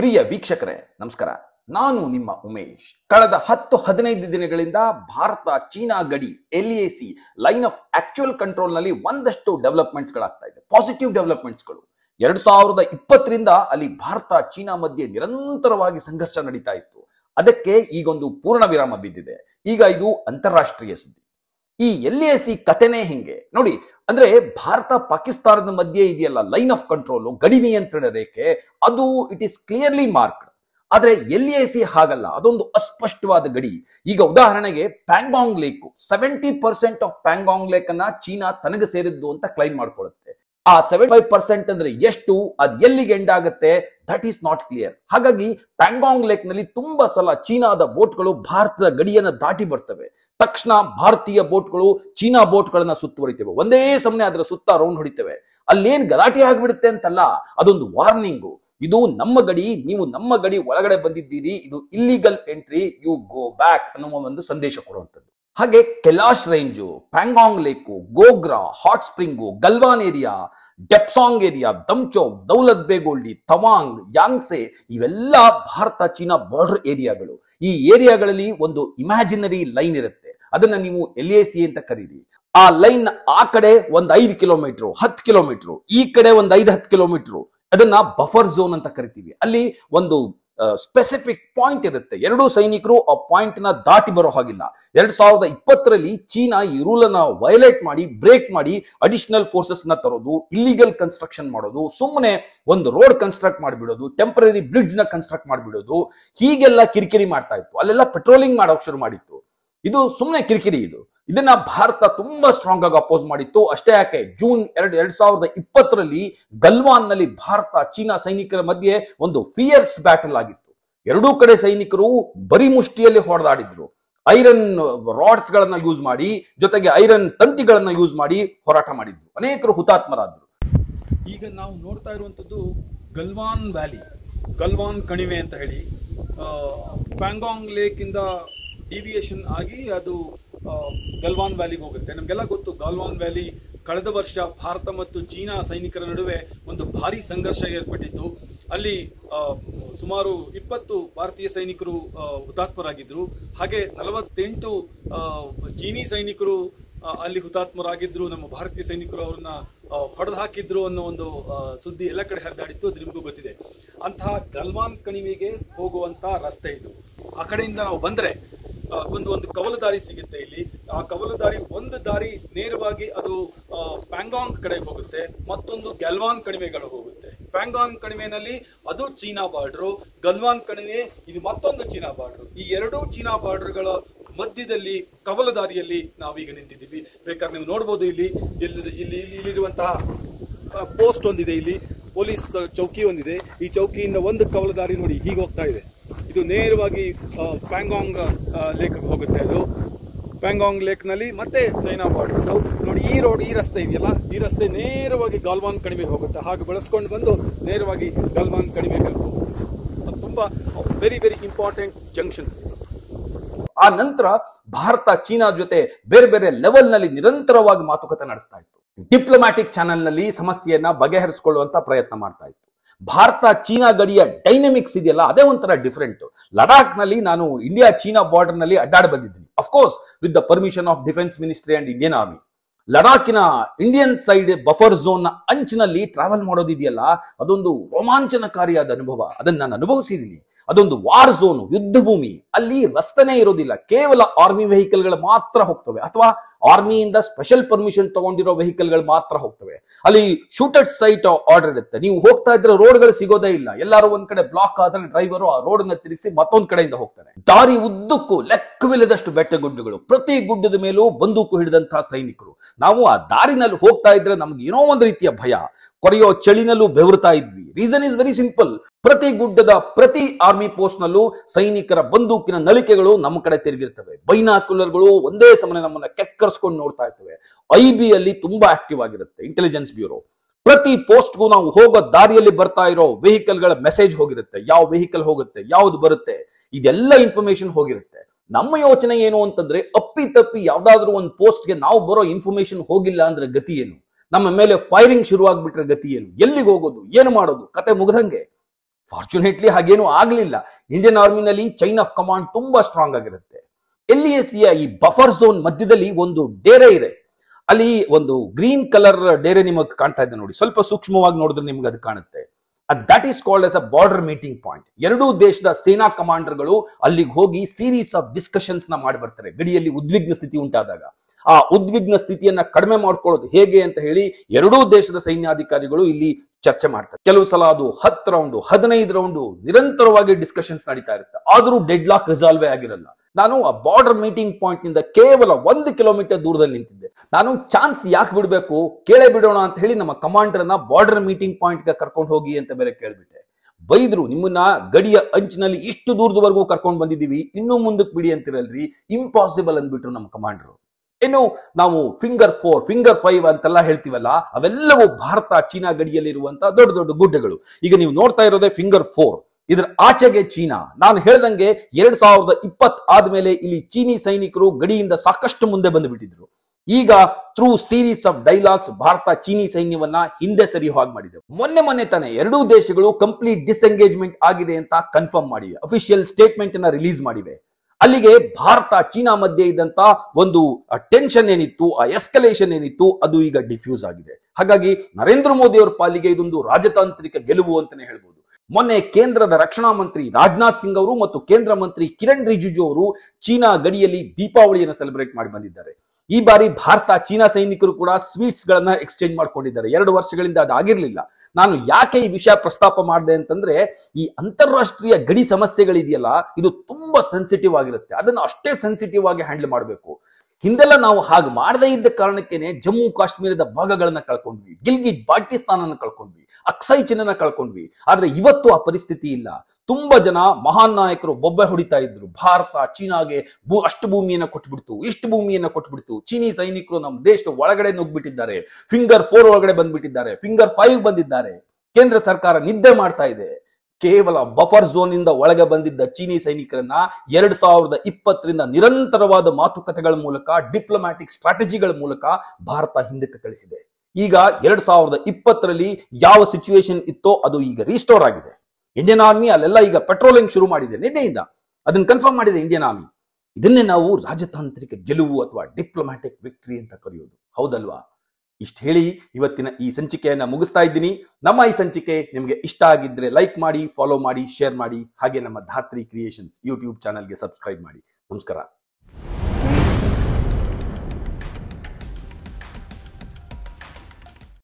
ಪ್ರಿಯ ವೀಕ್ಷಕರೇ ನಮಸ್ಕಾರ ನಾನು ನಿಮ್ಮ ಉಮೇಶ್ ಕಳೆದ ಹತ್ತು ಹದಿನೈದು ದಿನಗಳಿಂದ ಭಾರತ ಚೀನಾ ಗಡಿ ಸಿ ಲೈನ್ ಆಫ್ ಆಕ್ಚುಯಲ್ ಕಂಟ್ರೋಲ್ ನಲ್ಲಿ ಒಂದಷ್ಟು ಡೆವಲಪ್ಮೆಂಟ್ಸ್ ಗಳಾಗ್ತಾ ಇದೆ ಪಾಸಿಟಿವ್ ಗಳು ಎರಡ್ ಸಾವಿರದ ಇಪ್ಪತ್ತರಿಂದ ಅಲ್ಲಿ ಭಾರತ ಚೀನಾ ಮಧ್ಯೆ ನಿರಂತರವಾಗಿ ಸಂಘರ್ಷ ನಡೀತಾ ಇತ್ತು ಅದಕ್ಕೆ ಈಗೊಂದು ಪೂರ್ಣ ವಿರಾಮ ಬಿದ್ದಿದೆ ಈಗ ಇದು ಅಂತಾರಾಷ್ಟ್ರೀಯ ಸುದ್ದಿ ಈ ಎಲ್ ಎ ಸಿ ಕಥೆನೇ ಹಿಂಗೆ ನೋಡಿ ಅಂದ್ರೆ ಭಾರತ ಪಾಕಿಸ್ತಾನದ ಮಧ್ಯೆ ಇದೆಯಲ್ಲ ಲೈನ್ ಆಫ್ ಕಂಟ್ರೋಲು ಗಡಿ ನಿಯಂತ್ರಣ ರೇಖೆ ಅದು ಇಟ್ ಈಸ್ ಕ್ಲಿಯರ್ಲಿ ಮಾರ್ಕ್ಡ್ ಆದ್ರೆ ಎಲ್ ಎ ಸಿ ಹಾಗಲ್ಲ ಅದೊಂದು ಅಸ್ಪಷ್ಟವಾದ ಗಡಿ ಈಗ ಉದಾಹರಣೆಗೆ Pangong lake seventy percent of Pangong lake ಅನ್ನ ಚೀನಾ ತನಗೆ ಸೇರಿದ್ದು ಅಂತ ಕ್ಲೈಮ್ ಮಾಡ್ಕೊಳ್ಳುತ್ತೆ ಆ ಸೆವೆಂಟಿ ಫೈವ್ ಪರ್ಸೆಂಟ್ ಅಂದ್ರೆ ಎಷ್ಟು ಅದ್ ಎಲ್ಲಿಗೆ ಎಂಡ್ ಆಗುತ್ತೆ ದಟ್ ಈಸ್ ನಾಟ್ ಕ್ಲಿಯರ್ ಹಾಗಾಗಿ ಪ್ಯಾಂಗಾಂಗ್ ಲೇಕ್ ನಲ್ಲಿ ತುಂಬಾ ಸಲ ಚೀನಾದ ಬೋಟ್ಗಳು ಭಾರತದ ಗಡಿಯನ್ನು ದಾಟಿ ಬರ್ತವೆ ತಕ್ಷಣ ಭಾರತೀಯ ಬೋಟ್ಗಳು ಚೀನಾ ಬೋಟ್ಗಳನ್ನ ಸುತ್ತುವರಿತವೆ ಒಂದೇ ಸಮನೆ ಅದರ ಸುತ್ತ ರೌಂಡ್ ಹೊಡಿತವೆ ಅಲ್ಲೇನ್ ಗಲಾಟೆ ಆಗಿಬಿಡುತ್ತೆ ಅಂತಲ್ಲ ಅದೊಂದು ವಾರ್ನಿಂಗು ಇದು ನಮ್ಮ ಗಡಿ ನೀವು ನಮ್ಮ ಗಡಿ ಒಳಗಡೆ ಬಂದಿದ್ದೀರಿ ಇದು illegal entry you go back ಅನ್ನುವ ಒಂದು ಸಂದೇಶ ಕೊಡುವಂಥದ್ದು ಹಾಗೆ Kailash range Pangong lake Gogra hot spring Galwan area Depsang area Demchok Daulat Beg Oldi Tawang Yangtse ಇವೆಲ್ಲ ಭಾರತ ಚೀನಾ ಬಾರ್ಡರ್ ಏರಿಯಾಗಳು ಈ ಏರಿಯಾಗಳಲ್ಲಿ ಒಂದು ಇಮ್ಯಾಜಿನರಿ ಲೈನ್ ಇರುತ್ತೆ ಅದನ್ನ ನೀವು ಎಲ್ ಎ ಸಿ ಅಂತ ಕರೀರಿ ಆ ಲೈನ್ ಆ ಕಡೆ ಒಂದು ಐದು ಕಿಲೋಮೀಟರ್ ಹತ್ತು ಕಿಲೋಮೀಟರ್ ಈ ಕಡೆ ಒಂದು ಐದು ಹತ್ತು ಕಿಲೋಮೀಟರ್ ಅದನ್ನ ಬಫರ್ ಝೋನ್ ಅಂತ ಕರಿತೀವಿ ಅಲ್ಲಿ ಒಂದು ಸ್ಪೆಸಿಫಿಕ್ ಪಾಯಿಂಟ್ ಇರುತ್ತೆ ಎರಡೂ ಸೈನಿಕರು ಆ ಪಾಯಿಂಟ್ ನ ದಾಟಿ ಬರೋ ಹಾಗಿಲ್ಲ ಎರಡ್ ಸಾವಿರದ ಇಪ್ಪತ್ತರಲ್ಲಿ ಚೀನಾ ಈ ರೂಲ್ ಅನ್ನ ವೈಲೇಟ್ ಮಾಡಿ ಬ್ರೇಕ್ ಮಾಡಿ ಅಡಿಷನಲ್ ಫೋರ್ಸಸ್ ನ ತರೋದು ಇಲ್ಲಿಗಲ್ ಕನ್ಸ್ಟ್ರಕ್ಷನ್ ಮಾಡೋದು ಸುಮ್ಮನೆ ಒಂದು ರೋಡ್ ಕನ್ಸ್ಟ್ರಕ್ಟ್ ಮಾಡಿಬಿಡೋದು ಟೆಂಪರರಿ ಬ್ರಿಡ್ಜ್ ನ ಕನ್ಸ್ಟ್ರಕ್ಟ್ ಮಾಡಿಬಿಡೋದು ಹೀಗೆಲ್ಲ ಕಿರಿಕಿರಿ ಮಾಡ್ತಾ ಇತ್ತು ಅಲ್ಲೆಲ್ಲ ಪೆಟ್ರೋಲಿಂಗ್ ಮಾಡೋಕ್ ಶುರು ಮಾಡಿತ್ತು ಇದು ಸುಮ್ಮನೆ ಕಿರಿಕಿರಿ ಇದು ಇದನ್ನ ಭಾರತ ತುಂಬಾ ಸ್ಟ್ರಾಂಗ್ ಆಗಿ ಅಪೋಸ್ ಮಾಡಿತ್ತು ಅಷ್ಟೇ ಯಾಕೆ ಜೂನ್ ಎರಡ್ ಎರಡ್ ಸಾವಿರದ ಇಪ್ಪತ್ತರಲ್ಲಿ ಗಲ್ವಾನ್ ನಲ್ಲಿ ಭಾರತ ಚೀನಾ ಸೈನಿಕರ ಮಧ್ಯೆ ಒಂದು ಫಿಯರ್ಸ್ ಬ್ಯಾಟಲ್ ಆಗಿತ್ತು ಎರಡೂ ಕಡೆ ಸೈನಿಕರು ಬರಿ ಮುಷ್ಟಿಯಲ್ಲಿ ಹೊಡೆದಾಡಿದ್ರು ಐರನ್ ರಾಡ್ಸ್ ಗಳನ್ನ ಯೂಸ್ ಮಾಡಿ ಜೊತೆಗೆ ಐರನ್ ತಂತಿಗಳನ್ನ ಯೂಸ್ ಮಾಡಿ ಹೋರಾಟ ಮಾಡಿದ್ರು ಅನೇಕರು ಹುತಾತ್ಮರಾದ್ರು ಈಗ ನಾವು ನೋಡ್ತಾ ಇರುವಂತದ್ದು ಗಲ್ವಾನ್ ವ್ಯಾಲಿ ಗಲ್ವಾನ್ ಕಣಿವೆ ಅಂತ ಹೇಳಿ ಪ್ಯಾಂಗಾಂಗ್ ಲೇಕ್ ಇಂದ ಡಿವಿಯೇಷನ್ ಆಗಿ ಅದು ಗಲ್ವಾನ್ ವ್ಯಾಲಿಗೆ ಹೋಗುತ್ತೆ ನಮಗೆಲ್ಲ ಗೊತ್ತು ಗಲ್ವಾನ್ ವ್ಯಾಲಿ ಕಳೆದ ವರ್ಷ ಭಾರತ ಮತ್ತು ಚೀನಾ ಸೈನಿಕರ ನಡುವೆ ಒಂದು ಭಾರಿ ಸಂಘರ್ಷ ಏರ್ಪಟ್ಟಿತ್ತು ಅಲ್ಲಿ ಸುಮಾರು ಇಪ್ಪತ್ತು ಭಾರತೀಯ ಸೈನಿಕರು ಹುತಾತ್ಮರಾಗಿದ್ದರು ಹಾಗೆ ನಲವತ್ತೆಂಟು ಚೀನಿ ಸೈನಿಕರು ಅಲ್ಲಿ ಹುತಾತ್ಮರಾಗಿದ್ರು ನಮ್ಮ ಭಾರತೀಯ ಸೈನಿಕರು ಅವ್ರನ್ನ ಹೊಡೆದು ಹಾಕಿದ್ರು ಅನ್ನೋ ಒಂದು ಸುದ್ದಿ ಎಲ್ಲ ಕಡೆ ಹರಿದಾಡಿತ್ತು ಅದು ನಿಮಗೂ ಗೊತ್ತಿದೆ ಅಂತಹ ಗಲ್ವಾನ್ ಕಣಿವೆಗೆ ಹೋಗುವಂತಹ ರಸ್ತೆ ಇದು ಆ ಕಡೆಯಿಂದ ನಾವು ಬಂದರೆ ಒಂದು ಒಂದು ಕವಲು ದಾರಿ ಸಿಗುತ್ತೆ ಇಲ್ಲಿ ಆ ಕವಲು ದಾರಿ ಒಂದು ದಾರಿ ನೇರವಾಗಿ ಅದು ಪ್ಯಾಂಗಾಂಗ್ ಕಡೆಗೆ ಹೋಗುತ್ತೆ ಮತ್ತೊಂದು ಗಲ್ವಾನ್ ಕಣಿವೆಗಳು ಹೋಗುತ್ತೆ ಪ್ಯಾಂಗಾಂಗ್ ಕಣಿವೆನಲ್ಲಿ ಅದು ಚೀನಾ ಬಾರ್ಡ್ರು ಗಲ್ವಾನ್ ಕಣಿವೆ ಇದು ಮತ್ತೊಂದು ಚೀನಾ ಬಾರ್ಡ್ರು ಈ ಎರಡೂ ಚೀನಾ ಬಾರ್ಡ್ರುಗಳ ಮಧ್ಯದಲ್ಲಿ ಕವಲ ದಾರಿಯಲ್ಲಿ ನಾವೀಗ ನಿಂತಿದ್ದೀವಿ ಬೇಕಾದ್ರೆ ನೀವು ನೋಡ್ಬೋದು ಇಲ್ಲಿ ಇಲ್ಲಿ ಇಲ್ಲಿ ಇಲ್ಲಿರುವಂತಹ ಪೋಸ್ಟ್ ಒಂದಿದೆ ಇಲ್ಲಿ ಪೊಲೀಸ್ ಚೌಕಿ ಒಂದಿದೆ ಈ ಚೌಕಿಯಿಂದ ಒಂದು ಕವಲ ದಾರಿ ನೋಡಿ ಹೀಗೆ ಹೋಗ್ತಾ ಇದೆ ಇದು ನೇರವಾಗಿ ಪ್ಯಾಂಗಾಂಗ್ ಲೇಕ್ಗೆ ಹೋಗುತ್ತೆ ಅದು ಪ್ಯಾಂಗಾಂಗ್ ಲೇಕ್ನಲ್ಲಿ ಮತ್ತೆ ಚೈನಾ ಬಾರ್ಡರ್ ಅದು ನೋಡಿ ಈ ರೋಡ್ ಈ ರಸ್ತೆ ಇದೆಯಲ್ಲ ಈ ರಸ್ತೆ ನೇರವಾಗಿ ಗಾಲ್ವಾನ್ ಕಣಿವೆಗೆ ಹೋಗುತ್ತೆ ಹಾಗೆ ಬಳಸ್ಕೊಂಡು ಬಂದು ನೇರವಾಗಿ ಗಾಲ್ವಾನ್ ಕಣಿವೆಗೆ ಹೋಗುತ್ತೆ ತುಂಬ ವೆರಿ ವೆರಿ ಇಂಪಾರ್ಟೆಂಟ್ ಜಂಕ್ಷನ್ ಆ ನಂತರ ಭಾರತ ಚೀನಾ ಜೊತೆ ಬೇರೆ ಬೇರೆ ನಲ್ಲಿ ನಿರಂತರವಾಗಿ ಮಾತುಕತೆ ನಡೆಸ್ತಾ ಇತ್ತು ಡಿಪ್ಲೊಮ್ಯಾಟಿಕ್ ನಲ್ಲಿ ಸಮಸ್ಯೆಯನ್ನ ಬಗೆಹರಿಸಿಕೊಳ್ಳುವಂತ ಪ್ರಯತ್ನ ಮಾಡ್ತಾ ಇತ್ತು ಭಾರತ ಚೀನಾ ಗಡಿಯ ಡೈನಮಿಕ್ಸ್ ಇದೆಯಲ್ಲ ಅದೇ ಒಂಥರ ಲಡಾಖ್ ನಲ್ಲಿ ನಾನು ಇಂಡಿಯಾ ಚೀನಾ ಬಾರ್ಡರ್ ನಲ್ಲಿ ಅಡ್ಡಾಡಿ ಬಂದಿದ್ದೀನಿ of course with the permission of defence ministry and Indian army ಲಡಾಖಿನ ಇಂಡಿಯನ್ ಸೈಡ್ ಬಫರ್ ಝೋನ್ನ ಅಂಚಿನಲ್ಲಿ ಟ್ರಾವೆಲ್ ಮಾಡೋದಿದೆಯಲ್ಲ ಅದೊಂದು ರೋಮಾಂಚನಕಾರಿಯಾದ ಅನುಭವ ಅದನ್ನು ನಾನು ಅನುಭವಿಸಿದ್ದೀನಿ ಅದೊಂದು ವಾರ್ ಝೋನ್ ಯುದ್ಧ ಭೂಮಿ ಅಲ್ಲಿ ರಸ್ತೆನೇ ಇರೋದಿಲ್ಲ ಕೇವಲ ಆರ್ಮಿ ವೆಹಿಕಲ್ಗಳು ಮಾತ್ರ ಹೋಗ್ತವೆ ಅಥವಾ ಆರ್ಮಿಯಿಂದ ಸ್ಪೆಷಲ್ ಪರ್ಮಿಷನ್ ತಗೊಂಡಿರೋ ವೆಹಿಕಲ್ಗಳು ಮಾತ್ರ ಹೋಗ್ತವೆ ಅಲ್ಲಿ ಶೂಟೆಡ್ ಸೈಟ್ ಆರ್ಡರ್ ಇರುತ್ತೆ ನೀವು ಹೋಗ್ತಾ ಇದ್ರೆ ರೋಡ್ಗಳು ಸಿಗೋದೇ ಇಲ್ಲ ಎಲ್ಲರೂ ಒಂದ್ ಕಡೆ ಬ್ಲಾಕ್ ಆದ್ರೆ ಡ್ರೈವರು ಆ ರೋಡ್ ನ ತಿರುಗಿಸಿ ಮತ್ತೊಂದ್ ಕಡೆಯಿಂದ ಹೋಗ್ತಾರೆ ದಾರಿ ಉದ್ದಕ್ಕೂ ಲೆಕ್ಕವಿಲ್ಲದಷ್ಟು ಬೆಟ್ಟ ಗುಡ್ಡಗಳು ಪ್ರತಿ ಗುಡ್ಡದ ಮೇಲೂ ಬಂದೂಕು ಹಿಡಿದಂತಹ ಸೈನಿಕರು ನಾವು ಆ ದಾರಿನಲ್ಲಿ ಹೋಗ್ತಾ ಇದ್ರೆ ನಮ್ಗೆ ಏನೋ ಒಂದು ರೀತಿಯ ಭಯ ಕೊರೆಯೋ ಚಳಿನಲ್ಲೂ ಬೆವರ್ತಾ ಇದ್ವಿ ರೀಸನ್ ಇಸ್ ವೆರಿ ಸಿಂಪಲ್ ಪ್ರತಿ ಗುಡ್ಡದ ಪ್ರತಿ ಆರ್ಮಿ ಪೋಸ್ಟ್ ನಲ್ಲೂ ಸೈನಿಕರ ಬಂದೂಕಿನ ನಳಿಕೆಗಳು ನಮ್ಮ ಕಡೆ ತಿರುಗಿರ್ತವೆ ಬೈನಾಕ್ಯುಲರ್ಗಳು ಒಂದೇ ಸಮನೆ ನಮ್ಮನ್ನ ಕೆಕ್ಕರ್ಸ್ಕೊಂಡು ನೋಡ್ತಾ ಇರ್ತವೆ ಐ ಬಿ ಅಲ್ಲಿ ತುಂಬಾ ಆಕ್ಟಿವ್ ಆಗಿರುತ್ತೆ ಇಂಟೆಲಿಜೆನ್ಸ್ ಬ್ಯೂರೋ ಪ್ರತಿ ಪೋಸ್ಟ್ಗೂ ನಾವು ಹೋಗೋ ದಾರಿಯಲ್ಲಿ ಬರ್ತಾ ಇರೋ ಗಳ ಮೆಸೇಜ್ ಹೋಗಿರುತ್ತೆ ಯಾವ ವೆಹಿಕಲ್ ಹೋಗುತ್ತೆ ಯಾವ್ದು ಬರುತ್ತೆ ಇದೆಲ್ಲ ಇನ್ಫಾರ್ಮೇಶನ್ ಹೋಗಿರುತ್ತೆ ನಮ್ಮ ಯೋಚನೆ ಏನು ಅಂತಂದ್ರೆ ಅಪ್ಪಿ ತಪ್ಪಿ ಯಾವ್ದಾದ್ರು ಒಂದು ಪೋಸ್ಟ್ಗೆ ನಾವು ಬರೋ ಇನ್ಫಾರ್ಮೇಶನ್ ಹೋಗಿಲ್ಲ ಅಂದ್ರೆ ಗತಿ ಏನು ನಮ್ಮ ಮೇಲೆ ಫೈರಿಂಗ್ ಶುರುವಾಗ್ಬಿಟ್ರೆ ಗತಿ ಏನು ಎಲ್ಲಿಗೆ ಹೋಗೋದು ಏನು ಮಾಡೋದು ಕತೆ ಮುಗ್ದಂಗೆ ಫಾರ್ಚುನೇಟ್ಲಿ ಹಾಗೇನೂ ಆಗಲಿಲ್ಲ ಇಂಡಿಯನ್ ಆರ್ಮಿನಲ್ಲಿ ಚೈನ್ ಆಫ್ ಕಮಾಂಡ್ ತುಂಬಾ ಸ್ಟ್ರಾಂಗ್ ಆಗಿರುತ್ತೆ ಎಲ್ ಇ ಈ ಬಫರ್ ಝೋನ್ ಮಧ್ಯದಲ್ಲಿ ಒಂದು ಡೇರೆ ಇದೆ ಅಲ್ಲಿ ಒಂದು ಗ್ರೀನ್ ಕಲರ್ ಡೇರೆ ನಿಮಗೆ ಕಾಣ್ತಾ ಇದೆ ನೋಡಿ ಸ್ವಲ್ಪ ಸೂಕ್ಷ್ಮವಾಗಿ ನೋಡಿದ್ರೆ ನಿಮ್ಗೆ ಅದು ಕಾಣುತ್ತೆ ಅದ್ that is called as a border meeting point ಎರಡೂ ದೇಶದ ಸೇನಾ ಕಮಾಂಡರ್ಗಳು ಅಲ್ಲಿಗೆ ಹೋಗಿ ಸೀರೀಸ್ ಆಫ್ ಡಿಸ್ಕಷನ್ಸ್ ನ ಮಾಡಿ ಬರ್ತಾರೆ ಗಡಿಯಲ್ಲಿ ಉದ್ವಿಗ್ನ ಸ್ಥಿತಿ ಉಂಟಾದಾಗ ಆ ಉದ್ವಿಗ್ನ ಸ್ಥಿತಿಯನ್ನ ಕಡಿಮೆ ಮಾಡ್ಕೊಳ್ಳೋದು ಹೇಗೆ ಅಂತ ಹೇಳಿ ಎರಡೂ ದೇಶದ ಸೈನ್ಯಾಧಿಕಾರಿಗಳು ಇಲ್ಲಿ ಚರ್ಚೆ ಮಾಡ್ತಾರೆ ಕೆಲವು ಸಲ ಅದು ಹತ್ತು ರೌಂಡ್ ಹದಿನೈದು ರೌಂಡು ನಿರಂತರವಾಗಿ ಡಿಸ್ಕಷನ್ಸ್ ನಡೀತಾ ಇರುತ್ತೆ ಆದರೂ ಡೆಡ್ ಲಾಕ್ ರಿಸಾಲ್ವೇ ಆಗಿರಲ್ಲ ನಾನು ಆ ಬಾರ್ಡರ್ ಮೀಟಿಂಗ್ ಪಾಯಿಂಟ್ ನಿಂದ ಕೇವಲ ಒಂದು ಕಿಲೋಮೀಟರ್ ದೂರದಲ್ಲಿ ನಿಂತಿದ್ದೆ ನಾನು ಚಾನ್ಸ್ ಯಾಕೆ ಬಿಡಬೇಕು ಕೇಳೇ ಬಿಡೋಣ ಅಂತ ಹೇಳಿ ನಮ್ಮ ಕಮಾಂಡರ್ನ ಬಾರ್ಡರ್ ಮೀಟಿಂಗ್ ಪಾಯಿಂಟ್ ಗೆ ಕರ್ಕೊಂಡು ಹೋಗಿ ಅಂತ ಮೇಲೆ ಕೇಳ್ಬಿಟ್ಟೆ ಬೈದ್ರು ನಿಮ್ಮನ್ನ ಗಡಿಯ ಅಂಚಿನಲ್ಲಿ ಇಷ್ಟು ದೂರದವರೆಗೂ ಕರ್ಕೊಂಡು ಬಂದಿದ್ದೀವಿ ಇನ್ನೂ ಮುಂದಕ್ಕೆ ಬಿಡಿ ಅಂತಿರಲ್ರಿ ಇಂಪಾಸಿಬಲ್ ಅಂದ್ಬಿಟ್ರು ನಮ್ಮ ಕಮಾಂಡರ್ ಏನು ನಾವು ಫಿಂಗರ್ ಫೋರ್ ಫಿಂಗರ್ ಫೈವ್ ಅಂತೆಲ್ಲ ಹೇಳ್ತೀವಲ್ಲ ಅವೆಲ್ಲವೂ ಭಾರತ ಚೀನಾ ಗಡಿಯಲ್ಲಿರುವಂತಹ ದೊಡ್ಡ ದೊಡ್ಡ ಗುಡ್ಡಗಳು ಈಗ ನೀವು ನೋಡ್ತಾ ಇರೋದೇ ಫಿಂಗರ್ ಫೋರ್ ಇದರ ಆಚೆಗೆ ಚೀನಾ ನಾನು ಹೇಳ್ದಂಗೆ ಎರಡ್ ಸಾವಿರದ ಇಪ್ಪತ್ ಆದ್ಮೇಲೆ ಇಲ್ಲಿ ಚೀನಿ ಸೈನಿಕರು ಗಡಿಯಿಂದ ಸಾಕಷ್ಟು ಮುಂದೆ ಬಂದುಬಿಟ್ಟಿದ್ರು ಈಗ through series of dialogues Bharat ಚೀನಿ ಸೈನ್ಯವನ್ನ ಹಿಂದೆ ಸರಿ ಹಾಗೆ ಮಾಡಿದೆ ಮೊನ್ನೆ ಮೊನ್ನೆ ತಾನೆ ಎರಡೂ ದೇಶಗಳು ಕಂಪ್ಲೀಟ್ ಡಿಸ್ಎಂಗೇಜ್ಮೆಂಟ್ ಆಗಿದೆ ಅಂತ ಕನ್ಫರ್ಮ್ ಮಾಡಿವೆ ಅಫಿಷಿಯಲ್ ಸ್ಟೇಟ್ಮೆಂಟ್ ಅನ್ನ ರಿಲೀಸ್ ಮಾಡಿವೆ ಅಲ್ಲಿಗೆ ಭಾರತ ಚೀನಾ ಮಧ್ಯೆ ಇದ್ದಂತ ಒಂದು ಟೆನ್ಷನ್ ಏನಿತ್ತು ಆ ಎಸ್ಕಲೇಷನ್ ಏನಿತ್ತು ಅದು ಈಗ ಡಿಫ್ಯೂಸ್ ಆಗಿದೆ ಹಾಗಾಗಿ ನರೇಂದ್ರ ಮೋದಿ ಅವರ ಪಾಲಿಗೆ ಇದೊಂದು ರಾಜತಾಂತ್ರಿಕ ಗೆಲುವು ಅಂತಾನೆ ಹೇಳ್ಬೋದು ಮೊನ್ನೆ ಕೇಂದ್ರದ ರಕ್ಷಣಾ ಮಂತ್ರಿ ರಾಜನಾಥ್ ಸಿಂಗ್ ಅವರು ಮತ್ತು ಕೇಂದ್ರ ಮಂತ್ರಿ ಕಿರಣ್ ರಿಜಿಜು ಅವರು ಚೀನಾ ಗಡಿಯಲ್ಲಿ ದೀಪಾವಳಿಯನ್ನು ಸೆಲೆಬ್ರೇಟ್ ಮಾಡಿ ಬಂದಿದ್ದಾರೆ ಈ ಬಾರಿ ಭಾರತ ಚೀನಾ ಸೈನಿಕರು ಕೂಡ ಸ್ವೀಟ್ಸ್ ಗಳನ್ನ ಎಕ್ಸ್ಚೇಂಜ್ ಮಾಡ್ಕೊಂಡಿದ್ದಾರೆ ಎರಡು ವರ್ಷಗಳಿಂದ ಅದಾಗಿರ್ಲಿಲ್ಲ ನಾನು ಯಾಕೆ ಈ ವಿಷಯ ಪ್ರಸ್ತಾಪ ಮಾಡಿದೆ ಅಂತಂದ್ರೆ ಈ ಅಂತಾರಾಷ್ಟ್ರೀಯ ಗಡಿ ಸಮಸ್ಯೆಗಳಿದೆಯಲ್ಲ ಇದು ತುಂಬಾ ಸೆನ್ಸಿಟಿವ್ ಆಗಿರುತ್ತೆ ಅದನ್ನು ಅಷ್ಟೇ ಸೆನ್ಸಿಟಿವ್ ಆಗಿ ಹ್ಯಾಂಡಲ್ ಮಾಡಬೇಕು ಹಿಂದೆಲ್ಲ ನಾವು ಹಾಗೆ ಮಾಡದೇ ಇದ್ದ ಕಾರಣಕ್ಕೇನೆ ಜಮ್ಮು ಕಾಶ್ಮೀರದ ಭಾಗಗಳನ್ನ ಕಳ್ಕೊಂಡ್ವಿ ಗಿಲ್ಗಿಟ್ ಬಾಲ್ಟಿಸ್ತಾನನ ಕಳ್ಕೊಂಡ್ವಿ ಅಕ್ಸೈ ಚಿನ್ನ ಕಳ್ಕೊಂಡ್ವಿ ಆದ್ರೆ ಇವತ್ತು ಆ ಪರಿಸ್ಥಿತಿ ಇಲ್ಲ ತುಂಬಾ ಜನ ಮಹಾನ್ ನಾಯಕರು ಬೊಬ್ಬೆ ಹೊಡಿತಾ ಇದ್ರು ಭಾರತ ಚೀನಾಗೆ ಭೂ ಅಷ್ಟು ಭೂಮಿಯನ್ನ ಕೊಟ್ಬಿಡ್ತು ಇಷ್ಟು ಭೂಮಿಯನ್ನ ಕೊಟ್ಬಿಡ್ತು ಚೀನಿ ಸೈನಿಕರು ನಮ್ಮ ದೇಶದ ಒಳಗಡೆ ನುಗ್ಬಿಟ್ಟಿದ್ದಾರೆ ಫಿಂಗರ್ ಫೋರ್ ಒಳಗಡೆ ಬಂದ್ಬಿಟ್ಟಿದ್ದಾರೆ ಫಿಂಗರ್ ಫೈವ್ ಬಂದಿದ್ದಾರೆ ಕೇಂದ್ರ ಸರ್ಕಾರ ನಿದ್ದೆ ಮಾಡ್ತಾ ಇದೆ ಕೇವಲ ಬಫರ್ ಝೋನ್ ಇಂದ ಒಳಗೆ ಬಂದಿದ್ದ ಚೀನಿ ಸೈನಿಕರನ್ನ ಎರಡ್ ಸಾವಿರದ ಇಪ್ಪತ್ತರಿಂದ ನಿರಂತರವಾದ ಮಾತುಕತೆಗಳ ಮೂಲಕ ಡಿಪ್ಲೊಮ್ಯಾಟಿಕ್ ಸ್ಟ್ರಾಟಜಿಗಳ ಮೂಲಕ ಭಾರತ ಹಿಂದಕ್ಕೆ ಕಳಿಸಿದೆ ಈಗ ಎರಡ್ ಸಾವಿರದ ಇಪ್ಪತ್ತರಲ್ಲಿ ಯಾವ ಸಿಚುವೇಶನ್ ಇತ್ತೋ ಅದು ಈಗ ರೀಸ್ಟೋರ್ ಆಗಿದೆ ಇಂಡಿಯನ್ ಆರ್ಮಿ ಅಲ್ಲೆಲ್ಲ ಈಗ ಪೆಟ್ರೋಲಿಂಗ್ ಶುರು ಮಾಡಿದೆ ನಿನ್ನೆಯಿಂದ ಅದನ್ನು ಕನ್ಫರ್ಮ್ ಮಾಡಿದೆ ಇಂಡಿಯನ್ ಆರ್ಮಿ ಇದನ್ನೇ ನಾವು ರಾಜತಾಂತ್ರಿಕ ಗೆಲುವು ಅಥವಾ ಡಿಪ್ಲೊಮ್ಯಾಟಿಕ್ ವಿಕ್ಟ್ರಿ ಅಂತ ಕರೆಯೋದು ಹೌದಲ್ವಾ ಇಷ್ಟು ಹೇಳಿ ಇವತ್ತಿನ ಈ ಸಂಚಿಕೆಯನ್ನು ಮುಗಿಸ್ತಾ ಇದ್ದೀನಿ ನಮ್ಮ ಈ ಸಂಚಿಕೆ ನಿಮಗೆ ಇಷ್ಟ ಆಗಿದ್ರೆ ಲೈಕ್ ಮಾಡಿ ಫಾಲೋ ಮಾಡಿ ಶೇರ್ ಮಾಡಿ ಹಾಗೆ ನಮ್ಮ ಧಾತ್ರಿ ಕ್ರಿಯೇಷನ್ಸ್ ಯೂಟ್ಯೂಬ್ ಚಾನಲ್ಗೆ ಸಬ್ಸ್ಕ್ರೈಬ್ ಮಾಡಿ ನಮಸ್ಕಾರ